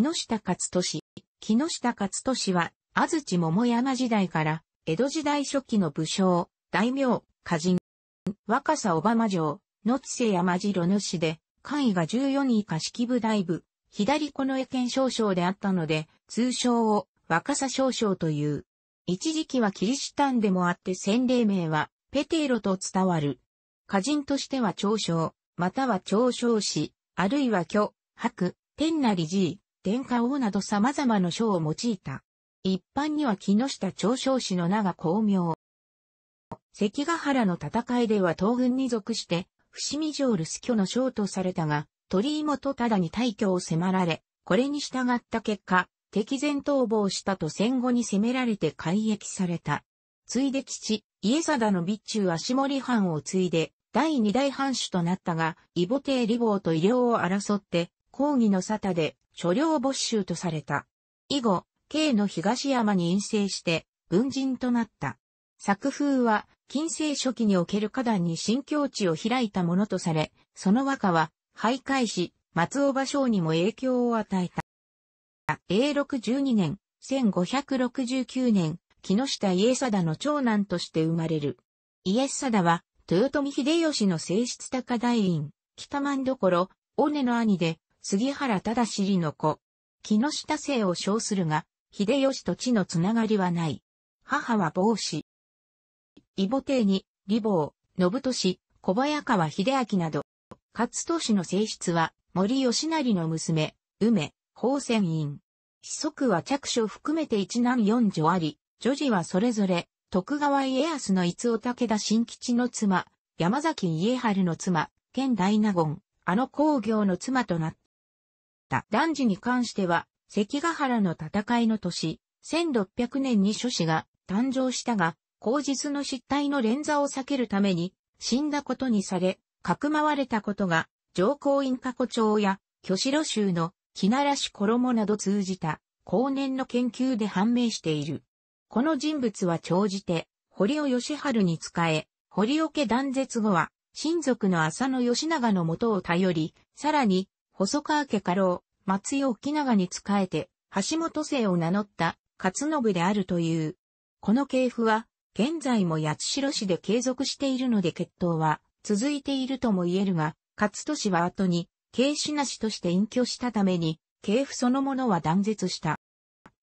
木下勝利。木下勝利は、安土桃山時代から、江戸時代初期の武将、大名、歌人、若狭小浜城、野津山城主で、官位が14位以下式部大部、左この江県少将であったので、通称を若狭少将という。一時期はキリシタンでもあって洗礼名は、ペテーロと伝わる。歌人としては長将、または長将士、あるいは巨、白、天なり爺、天下王など様々な賞を用いた。一般には木下長将氏の名が巧妙。関ヶ原の戦いでは東軍に属して、伏見城留守居の将とされたが、鳥居元忠に退去を迫られ、これに従った結果、敵前逃亡したと戦後に攻められて改役された。ついで吉、家定の備中足森藩を継いで、第二代藩主となったが、異母帝李坊と医療を争って、抗議の沙汰で所領没収とされた。以後、京の東山に陰性して、軍人となった。作風は、近世初期における花壇に新境地を開いたものとされ、その和歌は、徘徊し、松尾芭蕉にも影響を与えた。永禄12年、1569年、木下家貞の長男として生まれる。家貞は、豊臣秀吉の正室高大院、北万所、尾根の兄で、杉原忠尻の子。木下姓を称するが、秀吉と地のつながりはない。母は帽子。異母帝に、李坊、信俊、小早川秀明など、勝利の性質は、森吉成の娘、梅、宝泉院。子息は着手含めて一男四女あり、女児はそれぞれ、徳川家康の伊豆尾武田新吉の妻、山崎家春の妻、県大納言、あの工業の妻となった。。男児に関しては、関ヶ原の戦いの年、1600年に諸子が誕生したが、後日の失態の連座を避けるために、死んだことにされ、かくまわれたことが、上皇院過去帳や、巨城州の、木ならし衣など通じた、後年の研究で判明している。この人物は長じて、堀尾義春に仕え、堀尾家断絶後は、親族の浅野義長のとを頼り、さらに、細川家家老、松井沖長に仕えて、橋本姓を名乗った勝信であるという。この系譜は、現在も八代市で継続しているので血統は続いているとも言えるが、勝利は後に、慶氏なしとして隠居したために、系譜そのものは断絶した。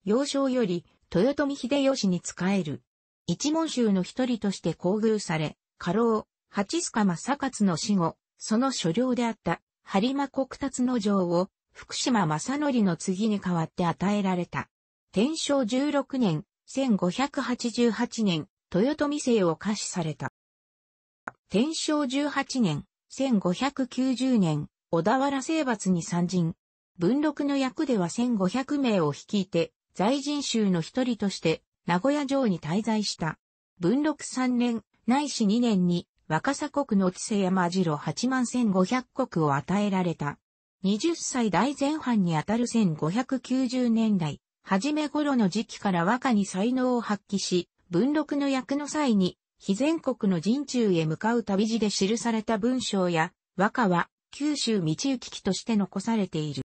幼少より、豊臣秀吉に仕える。一門衆の一人として厚遇され、家老、八塚正勝の死後、その所領であった播磨国達の城を福島正則の次に代わって与えられた。天正16年、1588年、豊臣姓を可視された。天正18年、1590年、小田原征伐に参陣。文禄の役では1500名を率いて、在人衆の一人として、名古屋城に滞在した。文禄3年、内史2年に、若狭国の知世山郎8万1500国を与えられた。20歳大前半にあたる1590年代、初め頃の時期から和歌に才能を発揮し、文禄の役の際に、非全国の陣中へ向かう旅路で記された文章や、和歌は、九州道行き記として残されている。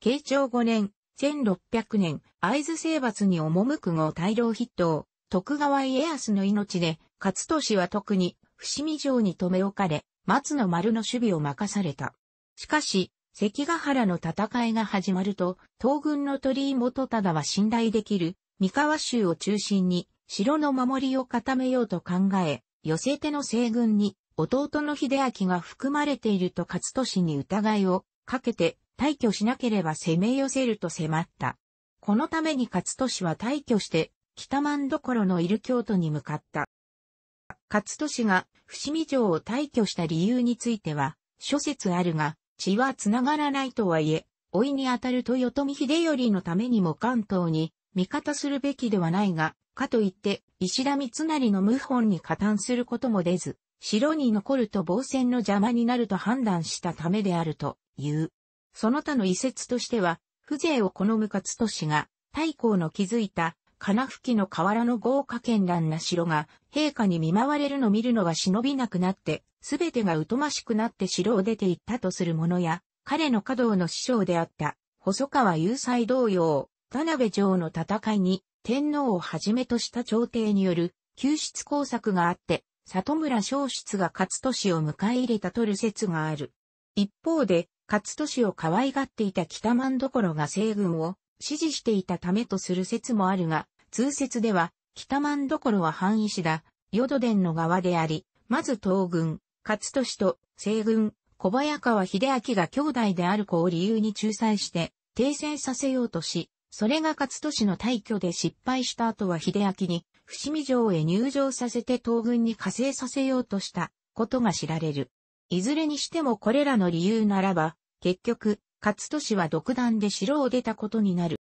慶長5年、1600年、会津征伐に赴く後大老筆頭、徳川家康の命で、勝利は特に伏見城に留め置かれ、松の丸の守備を任された。しかし、関ヶ原の戦いが始まると、東軍の鳥居元忠は信頼できる、三河州を中心に、城の守りを固めようと考え、寄せ手の西軍に、弟の秀明が含まれていると勝利に疑いをかけて、退去しなければ攻め寄せると迫った。このために勝利は退去して、北万所のいる京都に向かった。勝利が伏見城を退去した理由については、諸説あるが、血は繋がらないとはいえ、老いにあたる豊臣秀頼のためにも関東に味方するべきではないが、かといって、石田三成の謀反に加担することも出ず、城に残ると防戦の邪魔になると判断したためであるという。その他の遺説としては、風情を好む勝利が、太閤の築いた金吹きの河原の豪華絢爛な城が、陛下に見舞われるの見るのが忍びなくなって、すべてが疎ましくなって城を出て行ったとするものや、彼の華道の師匠であった、細川雄斎同様、田辺城の戦いに、天皇をはじめとした朝廷による救出工作があって、里村昭出が勝市を迎え入れたとる説がある。一方で、勝利を可愛がっていた北万所が西軍を支持していたためとする説もあるが、通説では、北万所は範囲師だ、淀殿の側であり、まず東軍、勝利と西軍、小早川秀明が兄弟である子を理由に仲裁して、停戦させようとし、それが勝利の退去で失敗した後は秀明に、伏見城へ入城させて東軍に加勢させようとしたことが知られる。いずれにしてもこれらの理由ならば、結局、勝利は独断で城を出たことになる。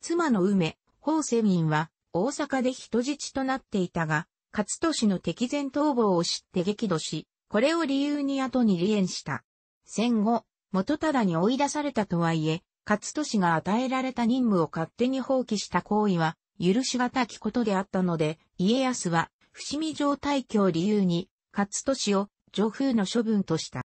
妻の梅、法世民は大阪で人質となっていたが、勝利の敵前逃亡を知って激怒し、これを理由に後に離縁した。戦後、元忠に追い出されたとはいえ、勝利が与えられた任務を勝手に放棄した行為は、許し難きことであったので、家康は、伏見城退去を理由に、勝利を上風の処分とした。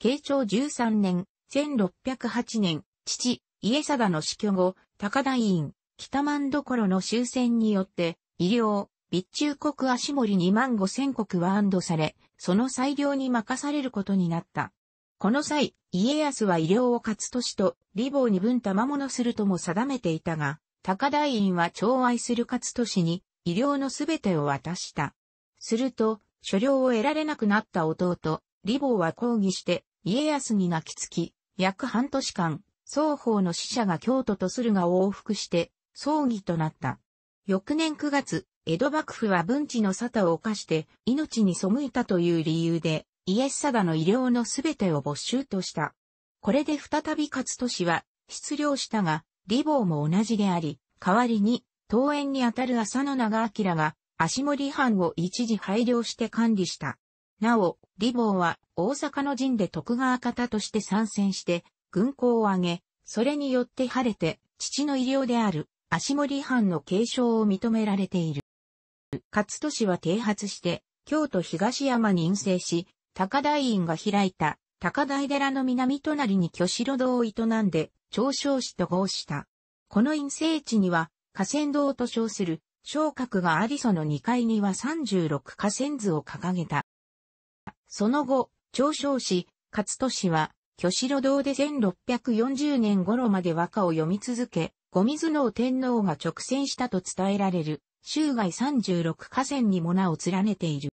慶長13年、1608年、父、家定の死去後、高田委員、北万所の終戦によって、医療、備中国足盛2万5千国は安堵され、その裁量に任されることになった。この際、家康は医療を勝利と、李棒に分賜物するとも定めていたが、高台院は寵愛する勝利に、医療のすべてを渡した。すると、所領を得られなくなった弟、李棒は抗議して、家康に泣きつき、約半年間、双方の死者が京都と駿河を往復して、葬儀となった。翌年9月、江戸幕府は文治の沙汰を犯して命に背いたという理由で、イエス貞の医療のすべてを没収とした。これで再び勝利は失領したが、李坊も同じであり、代わりに、桃園にあたる浅野長明が、足森藩を一時配慮して管理した。なお、李坊は大阪の陣で徳川方として参戦して、軍功を挙げ、それによって晴れて、父の医療である足森藩の継承を認められている。勝利は停発して、京都東山に陰生し、高台院が開いた高台寺の南隣に巨城堂を営んで、長生寺と合した。この陰生地には、河川堂と称する、昇格がありその2階には36河川図を掲げた。その後、長生寺、勝利は、巨城堂で1640年頃まで和歌を読み続け、後水能天皇が直線したと伝えられる、州外36河川にも名を連ねている。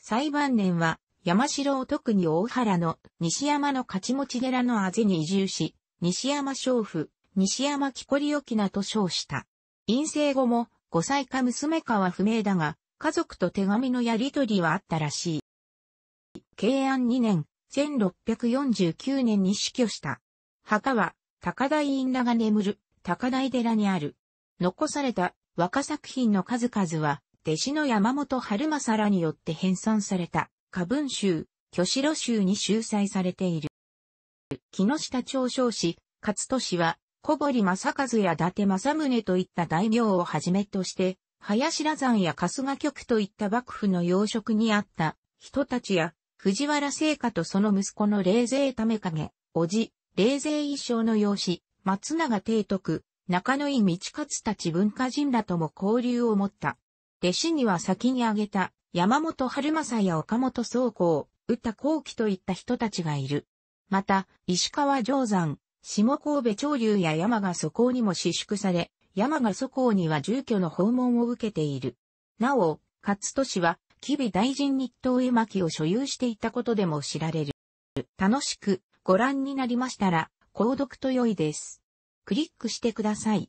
裁判年は、山城を特に大原の西山の勝ち持ち寺のあぜに移住し、西山娼婦、西山木こり沖名と称した。陰性後も、5歳か娘かは不明だが、家族と手紙のやりとりはあったらしい。慶安2年、1649年に死去した。墓は、高台院らが眠る高台寺にある。残された和歌作品の数々は、弟子の山本春正らによって編纂された、歌文集、巨城集に収載されている。木下長少氏、勝利は、小堀正和や伊達政宗といった大名をはじめとして、林羅山や春日局といった幕府の要職にあった人たちや、藤原聖家とその息子の霊勢為影、叔父、霊勢一生の養子、松永帝徳、中野井道勝たち文化人らとも交流を持った。弟子には先に挙げた山本春正や岡本宗公、宇田幸といった人たちがいる。また、石川定山、下神戸潮流や山賀祖公にも私宿され、山賀祖公には住居の訪問を受けている。なお、勝利は、吉備大臣日東絵巻を所有していたことでも知られる。楽しくご覧になりましたら、購読と良いです。クリックしてください。